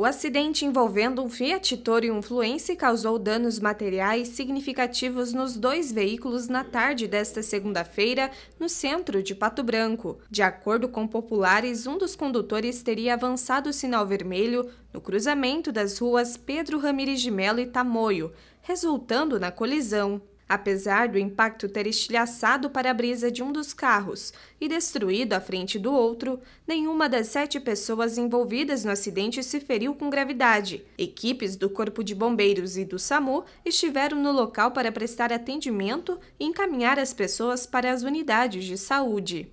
O acidente envolvendo um Fiat Toro e um Fluence causou danos materiais significativos nos dois veículos na tarde desta segunda-feira, no centro de Pato Branco. De acordo com populares, um dos condutores teria avançado o sinal vermelho no cruzamento das ruas Pedro Ramirez de Melo e Tamoio, resultando na colisão. Apesar do impacto ter estilhaçado para a brisa de um dos carros e destruído a frente do outro, nenhuma das sete pessoas envolvidas no acidente se feriu com gravidade. Equipes do Corpo de Bombeiros e do SAMU estiveram no local para prestar atendimento e encaminhar as pessoas para as unidades de saúde.